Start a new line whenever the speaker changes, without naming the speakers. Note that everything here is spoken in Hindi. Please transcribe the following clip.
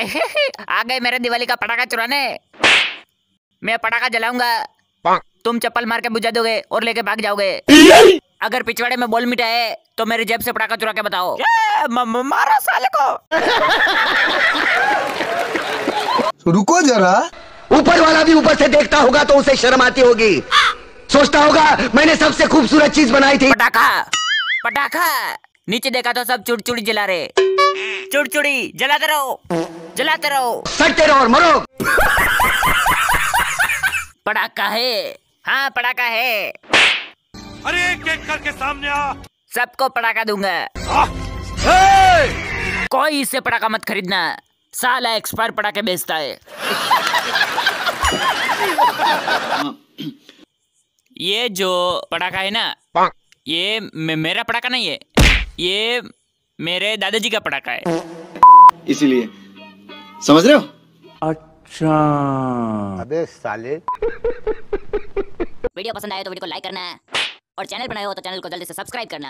आ गए मेरे दिवाली का पटाखा चुराने मैं पटाखा जलाऊंगा तुम चप्पल मार के बुझा दोगे और लेके भाग जाओगे अगर पिछवाड़े में बोल मिटाए तो मेरे जेब से पटाखा चुरा के बताओ मारा साले को
तो रुको जरा ऊपर वाला भी ऊपर से देखता होगा तो उसे शर्म आती होगी सोचता होगा मैंने सबसे खूबसूरत चीज बनाई थी पटाखा
पटाखा नीचे देखा तो सब चुड़चुड़ी जला रहे चुड़चुड़ी जलाते तो रहो जलाते तो रहो फटते रहो और मरो पड़ाका है हाँ पड़ाका है अरे
एक एक करके सामने आ
सबको पड़ाका दूंगा कोई इससे पड़ाका मत खरीदना साला एक्सपायर पड़ाके बेचता है
ये जो पड़ाका है ना ये मेरा पड़ाका नहीं है ये मेरे दादाजी का पटाखा है इसीलिए समझ रहे हो अच्छा
अबे साले
वीडियो पसंद आए तो वीडियो को लाइक करना
है और चैनल बनाया हो तो चैनल को जल्दी से सब्सक्राइब करना